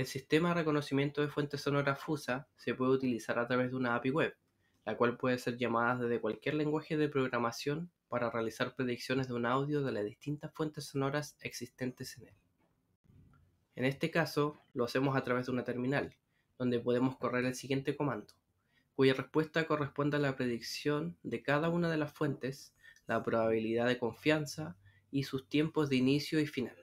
El sistema de reconocimiento de fuentes sonoras FUSA se puede utilizar a través de una API web, la cual puede ser llamada desde cualquier lenguaje de programación para realizar predicciones de un audio de las distintas fuentes sonoras existentes en él. En este caso, lo hacemos a través de una terminal, donde podemos correr el siguiente comando, cuya respuesta corresponde a la predicción de cada una de las fuentes, la probabilidad de confianza y sus tiempos de inicio y final.